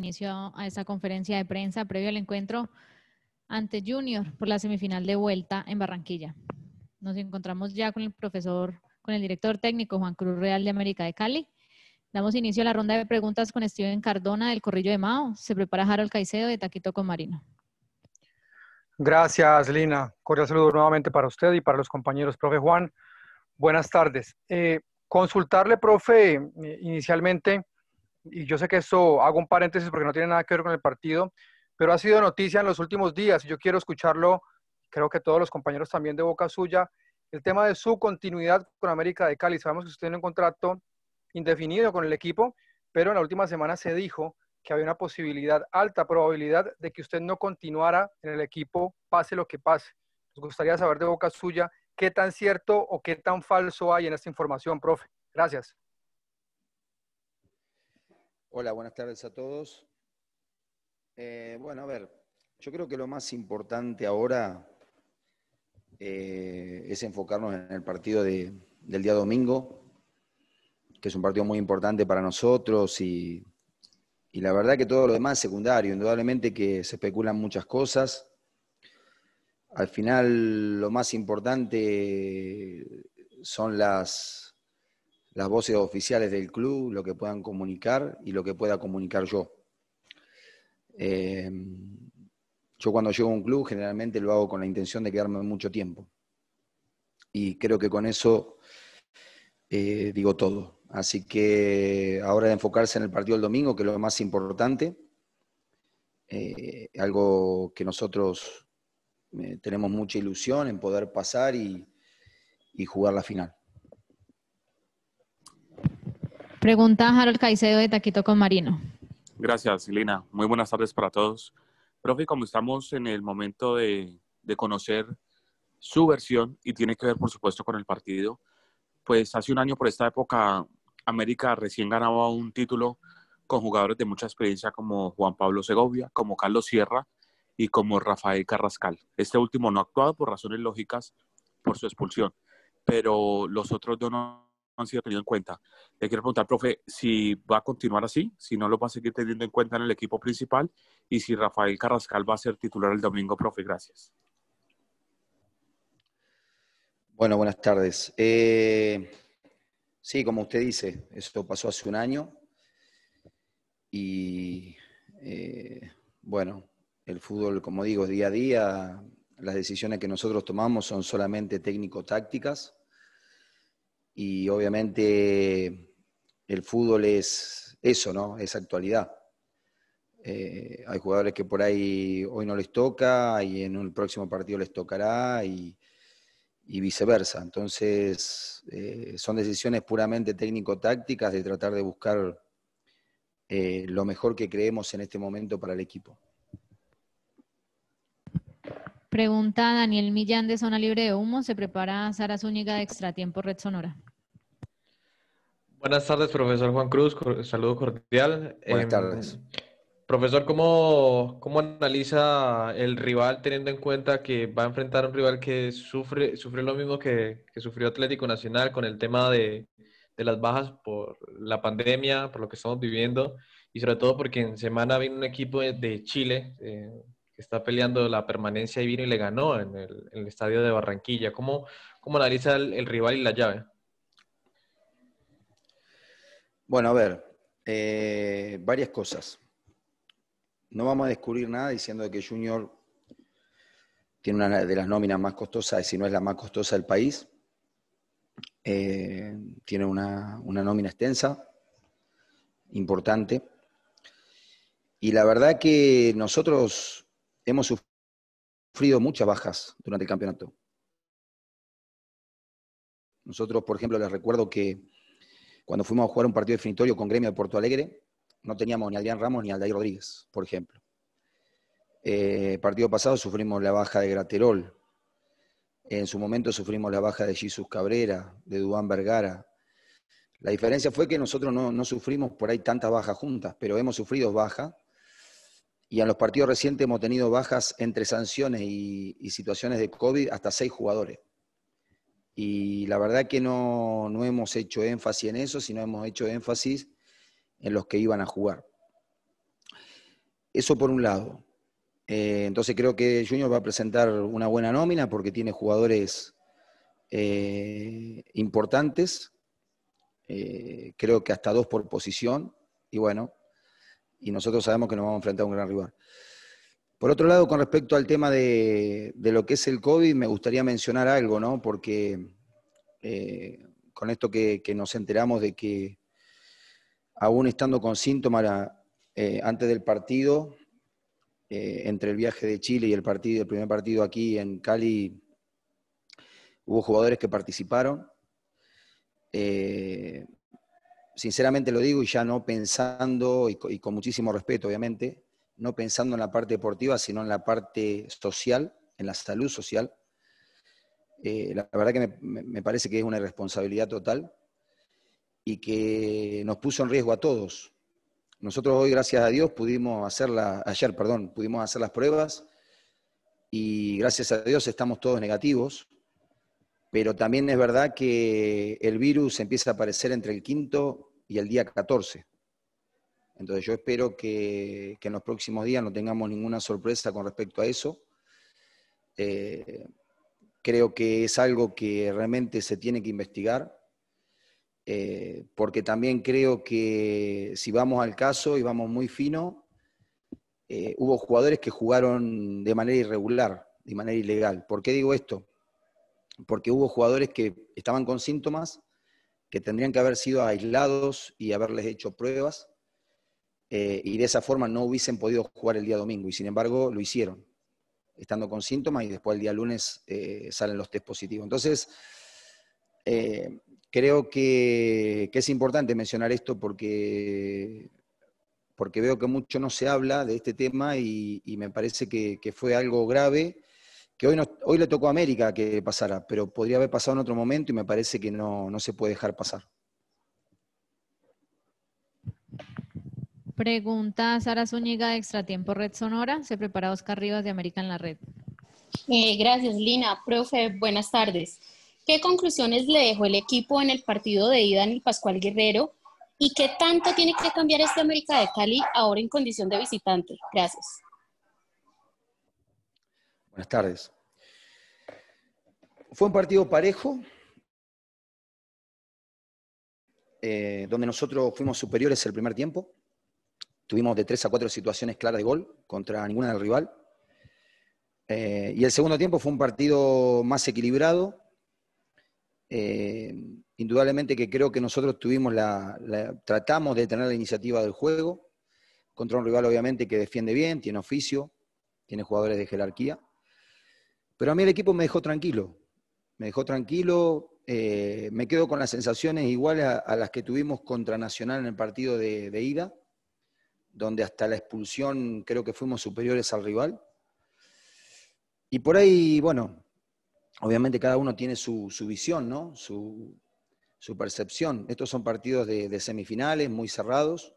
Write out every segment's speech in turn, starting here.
inicio a esta conferencia de prensa previo al encuentro ante Junior por la semifinal de vuelta en Barranquilla. Nos encontramos ya con el profesor, con el director técnico Juan Cruz Real de América de Cali. Damos inicio a la ronda de preguntas con Steven Cardona del Corrillo de Mao. Se prepara Harold Caicedo de Taquito con Marino. Gracias, Lina. Cordial saludo nuevamente para usted y para los compañeros. Profe Juan, buenas tardes. Eh, consultarle, profe, eh, inicialmente, y yo sé que eso, hago un paréntesis porque no tiene nada que ver con el partido, pero ha sido noticia en los últimos días y yo quiero escucharlo, creo que todos los compañeros también de boca suya, el tema de su continuidad con América de Cali. Sabemos que usted tiene un contrato indefinido con el equipo, pero en la última semana se dijo que había una posibilidad, alta probabilidad de que usted no continuara en el equipo, pase lo que pase. Nos gustaría saber de boca suya qué tan cierto o qué tan falso hay en esta información, profe. Gracias. Hola, buenas tardes a todos. Eh, bueno, a ver, yo creo que lo más importante ahora eh, es enfocarnos en el partido del día domingo, que es un partido muy importante para nosotros y, y la verdad que todo lo demás es secundario, indudablemente que se especulan muchas cosas. Al final lo más importante son las, las voces oficiales del club, lo que puedan comunicar y lo que pueda comunicar yo. Em, yo cuando llego a un club generalmente lo hago con la intención de quedarme mucho tiempo. Y creo que con eso eh, digo todo. Así que ahora de enfocarse en el partido del domingo, que es lo más importante, eh, algo que nosotros eh, tenemos mucha ilusión en poder pasar y jugar la final. Pregunta Harold Caicedo de Taquito con Marino. Gracias, Lina. Muy buenas tardes para todos. Profe, como estamos en el momento de, conocer su versión y tiene que ver, por supuesto, con el partido, pues hace un año por esta época América recién ganaba un título con jugadores de mucha experiencia como Juan Pablo Segovia, como Carlos Sierra y como Rafael Carrascal. Este último no ha actuado por razones lógicas por su expulsión, pero los otros dos no han sido tenidos en cuenta. Le quiero preguntar, profe, si va a continuar así, si no lo va a seguir teniendo en cuenta en el equipo principal y si Rafael Carrascal va a ser titular el domingo, profe, gracias. Bueno, buenas tardes. Eh, sí, como usted dice, eso pasó hace un año y eh, bueno, el fútbol, como digo, día a día, las decisiones que nosotros tomamos son solamente técnico-tácticas y obviamente el fútbol es eso, ¿no? Es actualidad. Eh, hay jugadores que por ahí hoy no les toca y en un próximo partido les tocará y, viceversa. Entonces, eh, son decisiones puramente técnico-tácticas de tratar de buscar eh, lo mejor que creemos en este momento para el equipo. Pregunta Daniel Millán de Zona Libre de Humo. Se prepara Sara Zúñiga de Extratiempo Red Sonora. Buenas tardes, profesor Juan Cruz. Saludo cordial. Buenas em, tardes. Profesor, ¿cómo, analiza el rival teniendo en cuenta que va a enfrentar un rival que sufre, sufre lo mismo que, sufrió Atlético Nacional con el tema de, las bajas por la pandemia, por lo que estamos viviendo y sobre todo porque en semana viene un equipo de, Chile, eh, que está peleando la permanencia y vino y le ganó en el, estadio de Barranquilla. ¿Cómo, cómo analiza el, rival y la llave? Bueno, a ver, eh, varias cosas. No vamos a descubrir nada diciendo que Junior tiene una de las nóminas más costosas, si no es la más costosa del país. Eh, tiene una nómina extensa, importante. Y la verdad que nosotros hemos sufrido muchas bajas durante el campeonato. Nosotros, por ejemplo, les recuerdo que cuando fuimos a jugar un partido definitorio con Gremio de Porto Alegre, no teníamos ni a Adrián Ramos ni a Aldair Rodríguez, por ejemplo. Eh, partido pasado sufrimos la baja de Graterol. En su momento sufrimos la baja de Jesús Cabrera, de Duán Vergara. La diferencia fue que nosotros no, no sufrimos por ahí tantas bajas juntas, pero hemos sufrido bajas y en los partidos recientes hemos tenido bajas entre sanciones y, situaciones de COVID hasta seis jugadores. Y la verdad que no, hemos hecho énfasis en eso, sino hemos hecho énfasis en los que iban a jugar. Eso por un lado. Eh, entonces creo que Junior va a presentar una buena nómina porque tiene jugadores eh, importantes, eh, creo que hasta dos por posición, y bueno, y nosotros sabemos que nos vamos a enfrentar a un gran rival. Por otro lado, con respecto al tema de, lo que es el COVID, me gustaría mencionar algo, ¿no? Porque eh, con esto que, nos enteramos de que aún estando con síntomas eh, antes del partido, eh, entre el viaje de Chile y el partido, el primer partido aquí en Cali, hubo jugadores que participaron. Eh, sinceramente lo digo y ya no pensando, y, con muchísimo respeto obviamente, no pensando en la parte deportiva, sino en la parte social, en la salud social. Eh, la verdad que me, parece que es una irresponsabilidad total y que nos puso en riesgo a todos. Nosotros hoy, gracias a Dios, pudimos hacer ayer, perdón, pudimos hacer las pruebas y gracias a Dios estamos todos negativos. Pero también es verdad que el virus empieza a aparecer entre el quinto y el día 14. Entonces yo espero que, en los próximos días no tengamos ninguna sorpresa con respecto a eso. Eh, creo que es algo que realmente se tiene que investigar, eh, porque también creo que si vamos al caso y vamos muy fino, eh, hubo jugadores que jugaron de manera irregular, de manera ilegal. ¿Por qué digo esto? porque hubo jugadores que estaban con síntomas, que tendrían que haber sido aislados y haberles hecho pruebas, eh, y de esa forma no hubiesen podido jugar el día domingo, y sin embargo lo hicieron, estando con síntomas, y después el día lunes eh, salen los test positivos. Entonces, eh, creo que, es importante mencionar esto porque, porque veo que mucho no se habla de este tema y, me parece que fue algo grave que hoy, hoy le tocó a América que pasara, pero podría haber pasado en otro momento y me parece que no, se puede dejar pasar. Pregunta Sara Zúñiga de Extratiempo Red Sonora. Se prepara Oscar Rivas de América en la Red. Eh, gracias, Lina. Profe, buenas tardes. ¿Qué conclusiones le dejó el equipo en el partido de ida en Pascual Guerrero? ¿Y qué tanto tiene que cambiar este América de Cali ahora en condición de visitante? Gracias. Buenas tardes. Fue un partido parejo, eh, donde nosotros fuimos superiores el primer tiempo. Tuvimos de tres a cuatro situaciones claras de gol contra ninguna del rival. Eh, y el segundo tiempo fue un partido más equilibrado. Eh, indudablemente que creo que nosotros tuvimos la, tratamos de tener la iniciativa del juego contra un rival obviamente que defiende bien, tiene oficio, tiene jugadores de jerarquía. Pero a mí el equipo me dejó tranquilo, me dejó tranquilo, eh, me quedo con las sensaciones iguales a, las que tuvimos contra Nacional en el partido de, ida, donde hasta la expulsión creo que fuimos superiores al rival. Y por ahí, bueno, obviamente cada uno tiene su, visión, ¿no? Su, percepción. Estos son partidos de, semifinales muy cerrados.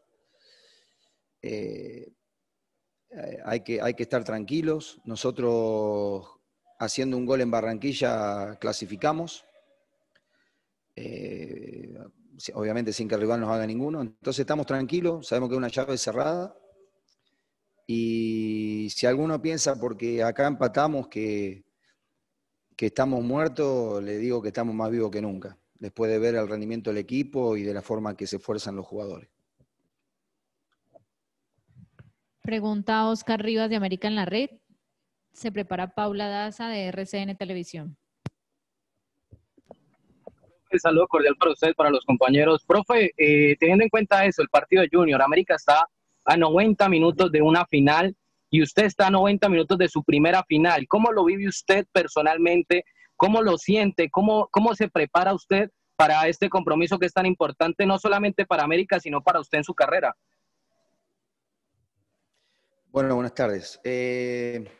Eh, eh, hay que, hay que estar tranquilos. Nosotros haciendo un gol en Barranquilla clasificamos. Eh, obviamente sin que el rival nos haga ninguno. Entonces estamos tranquilos, sabemos que es una llave cerrada. Y si alguno piensa, porque acá empatamos, que, que estamos muertos, le digo que estamos más vivos que nunca, después de ver el rendimiento del equipo y de la forma que se esfuerzan los jugadores. Pregunta Oscar Rivas de América en la Red se prepara Paula Daza de RCN Televisión. Un saludo cordial para usted, para los compañeros. Profe, eh, teniendo en cuenta eso, el partido de Junior, América está a 90 minutos de una final y usted está a 90 minutos de su primera final. ¿Cómo lo vive usted personalmente? ¿Cómo lo siente? ¿Cómo, cómo se prepara usted para este compromiso que es tan importante, no solamente para América, sino para usted en su carrera? Bueno, buenas tardes. Eh,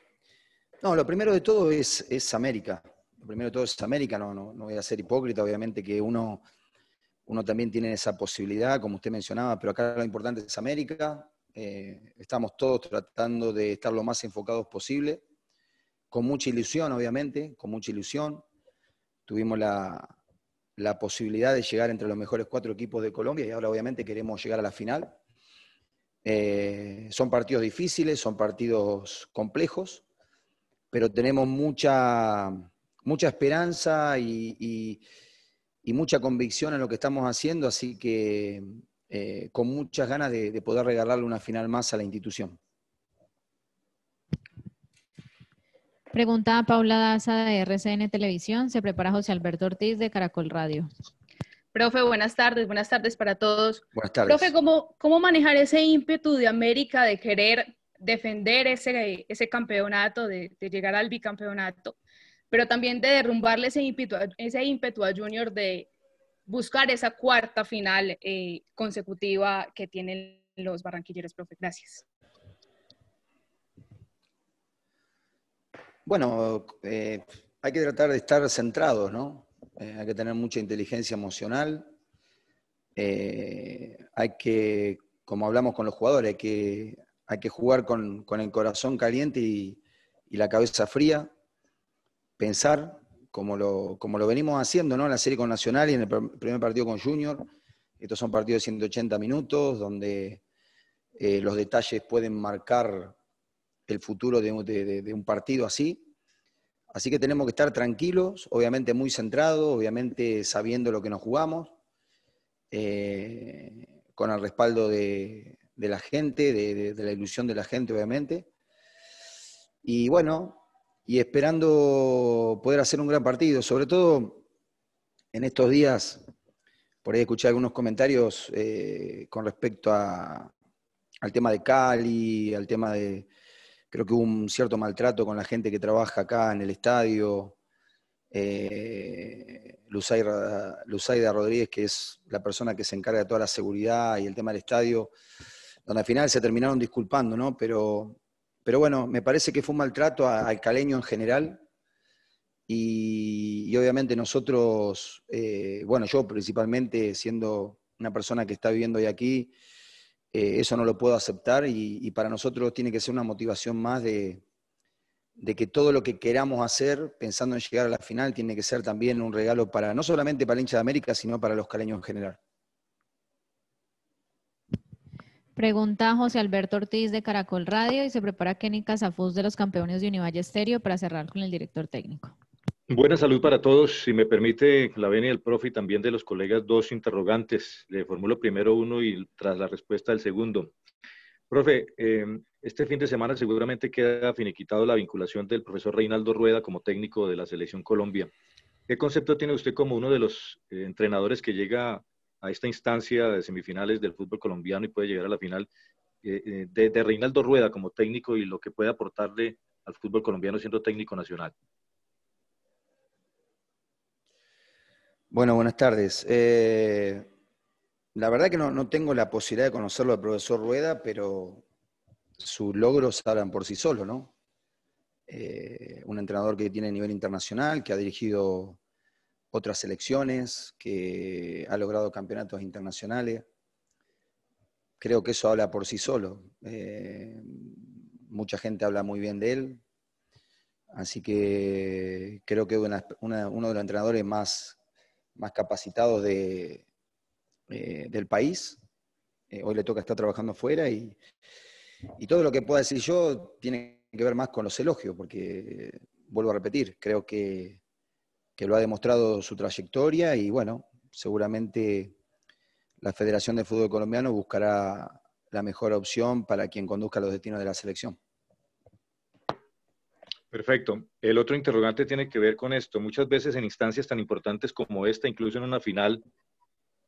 no, lo primero de todo es, América. Lo primero de todo es América, no, no, voy a ser hipócrita, obviamente que uno, también tiene esa posibilidad, como usted mencionaba, pero acá lo importante es América. Eh, estamos todos tratando de estar lo más enfocados posible, con mucha ilusión, obviamente, con mucha ilusión. Tuvimos la, posibilidad de llegar entre los mejores cuatro equipos de Colombia y ahora obviamente queremos llegar a la final. Eh, son partidos difíciles, son partidos complejos, pero tenemos mucha, mucha esperanza y, mucha convicción en lo que estamos haciendo, así que eh, con muchas ganas de, poder regalarle una final más a la institución. Pregunta Paula Daza de RCN Televisión. Se prepara José Alberto Ortiz de Caracol Radio. Profe, buenas tardes, buenas tardes para todos. Buenas tardes. Profe, ¿cómo, cómo manejar ese ímpetu de América de querer defender ese, campeonato, de, llegar al bicampeonato, pero también de derrumbarle ese ímpetu, ese ímpetu a Junior de buscar esa cuarta final eh, consecutiva que tienen los barranquilleros, profe. Gracias. Bueno, eh, hay que tratar de estar centrados, ¿no? Eh, hay que tener mucha inteligencia emocional. hay que, como hablamos con los jugadores, hay que hay que jugar con, el corazón caliente y, la cabeza fría, pensar como lo, como lo venimos haciendo en la serie con Nacional y en el primer partido con Junior. Estos son partidos de 180 minutos donde eh, los detalles pueden marcar el futuro de, un partido así. Así que tenemos que estar tranquilos, obviamente muy centrados, obviamente sabiendo lo que nos jugamos, eh, con el respaldo de, de la gente, de, la ilusión de la gente, obviamente. Y bueno, y esperando poder hacer un gran partido, sobre todo en estos días, por ahí escuché algunos comentarios eh, con respecto al tema de Cali, al tema de, creo que hubo un cierto maltrato con la gente que trabaja acá en el estadio. Eh, Luzaida, Rodríguez, que es la persona que se encarga de toda la seguridad y el tema del estadio, donde al final se terminaron disculpando, ¿no? Pero, pero bueno, me parece que fue un maltrato al caleño en general. Y, obviamente nosotros, eh, bueno, yo principalmente siendo una persona que está viviendo hoy aquí, eh, eso no lo puedo aceptar y, para nosotros tiene que ser una motivación más de, que todo lo que queramos hacer pensando en llegar a la final tiene que ser también un regalo para, no solamente para el hincha de América, sino para los caleños en general. Pregunta José Alberto Ortiz de Caracol Radio y se prepara Kenny Casafus de los campeones de Univalle Estéreo para cerrar con el director técnico. Buena salud para todos. Si me permite la venia del profe y también de los colegas, dos interrogantes. Le formulo primero uno y tras la respuesta el segundo. Profe, em, este fin de semana seguramente queda finiquitado la vinculación del profesor Reinaldo Rueda como técnico de la Selección Colombia. ¿Qué concepto tiene usted como uno de los eh, entrenadores que llega a esta instancia de semifinales del fútbol colombiano y puede llegar a la final, eh, eh, de, Reinaldo Rueda como técnico y lo que puede aportarle al fútbol colombiano siendo técnico nacional. Bueno, buenas tardes. Eh, la verdad que no, tengo la posibilidad de conocerlo al profesor Rueda, pero sus logros hablan por sí solos, ¿no? un entrenador que tiene nivel internacional, que ha dirigido otras selecciones, que ha logrado campeonatos internacionales. Creo que eso habla por sí solo. Eh, mucha gente habla muy bien de él. Así que creo que es uno de los entrenadores más, más capacitados eh, del país. Eh, hoy le toca estar trabajando fuera y, y todo lo que pueda decir yo tiene que ver más con los elogios, porque vuelvo a repetir, creo que que lo ha demostrado su trayectoria y bueno, seguramente la Federación de Fútbol Colombiano buscará la mejor opción para quien conduzca los destinos de la selección. Perfecto. El otro interrogante tiene que ver con esto. Muchas veces en instancias tan importantes como esta, incluso en una final,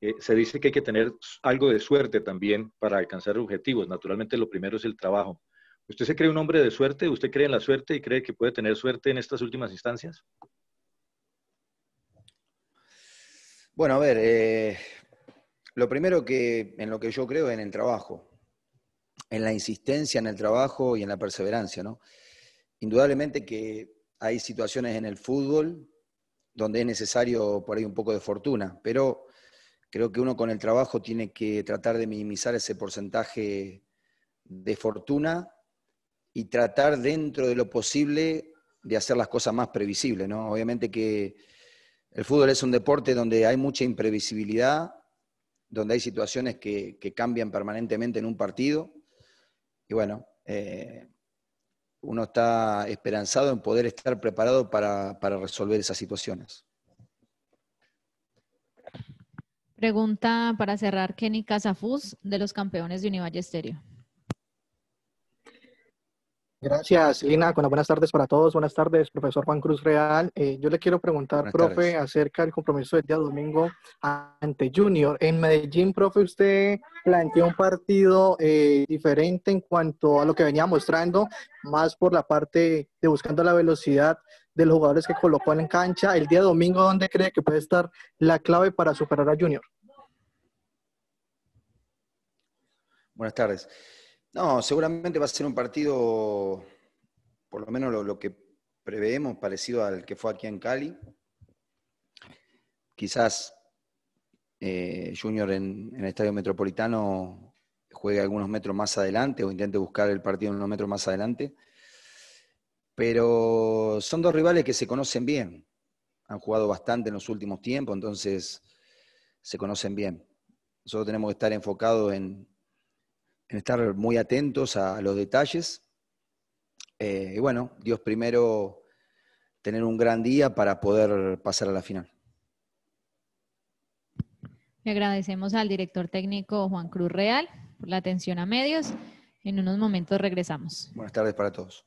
eh, se dice que hay que tener algo de suerte también para alcanzar objetivos. Naturalmente lo primero es el trabajo. ¿Usted se cree un hombre de suerte? ¿Usted cree en la suerte y cree que puede tener suerte en estas últimas instancias? Bueno, a ver, eh, lo primero que en lo que yo creo es en el trabajo, en la insistencia en el trabajo y en la perseverancia, ¿no? Indudablemente que hay situaciones en el fútbol donde es necesario por ahí un poco de fortuna, pero creo que uno con el trabajo tiene que tratar de minimizar ese porcentaje de fortuna y tratar dentro de lo posible de hacer las cosas más previsibles, ¿no? Obviamente que el fútbol es un deporte donde hay mucha imprevisibilidad, donde hay situaciones que, cambian permanentemente en un partido. Y bueno, eh, uno está esperanzado en poder estar preparado para, resolver esas situaciones. Pregunta para cerrar Kenny Casafus de los campeones de Univalle Estéreo. Gracias, Lina. buenas tardes para todos. Buenas tardes, profesor Juan Cruz Real. Eh, yo le quiero preguntar, profe, acerca del compromiso del día domingo ante Junior. En Medellín, profe, usted planteó un partido eh, diferente en cuanto a lo que venía mostrando, más por la parte de buscando la velocidad de los jugadores que colocó en cancha. El día domingo, ¿dónde cree que puede estar la clave para superar a Junior? Buenas tardes. No, seguramente va a ser un partido, por lo menos lo, que preveemos, parecido al que fue aquí en Cali. Quizás eh, Junior en, en, el Estadio Metropolitano juegue algunos metros más adelante o intente buscar el partido unos metros más adelante. Pero son dos rivales que se conocen bien. Han jugado bastante en los últimos tiempos, entonces se conocen bien. Nosotros tenemos que estar enfocados en, en estar muy atentos a, los detalles. Eh, y bueno, Dios primero tener un gran día para poder pasar a la final. Le agradecemos al director técnico Juan Cruz Real por la atención a medios. En unos momentos regresamos. Buenas tardes para todos.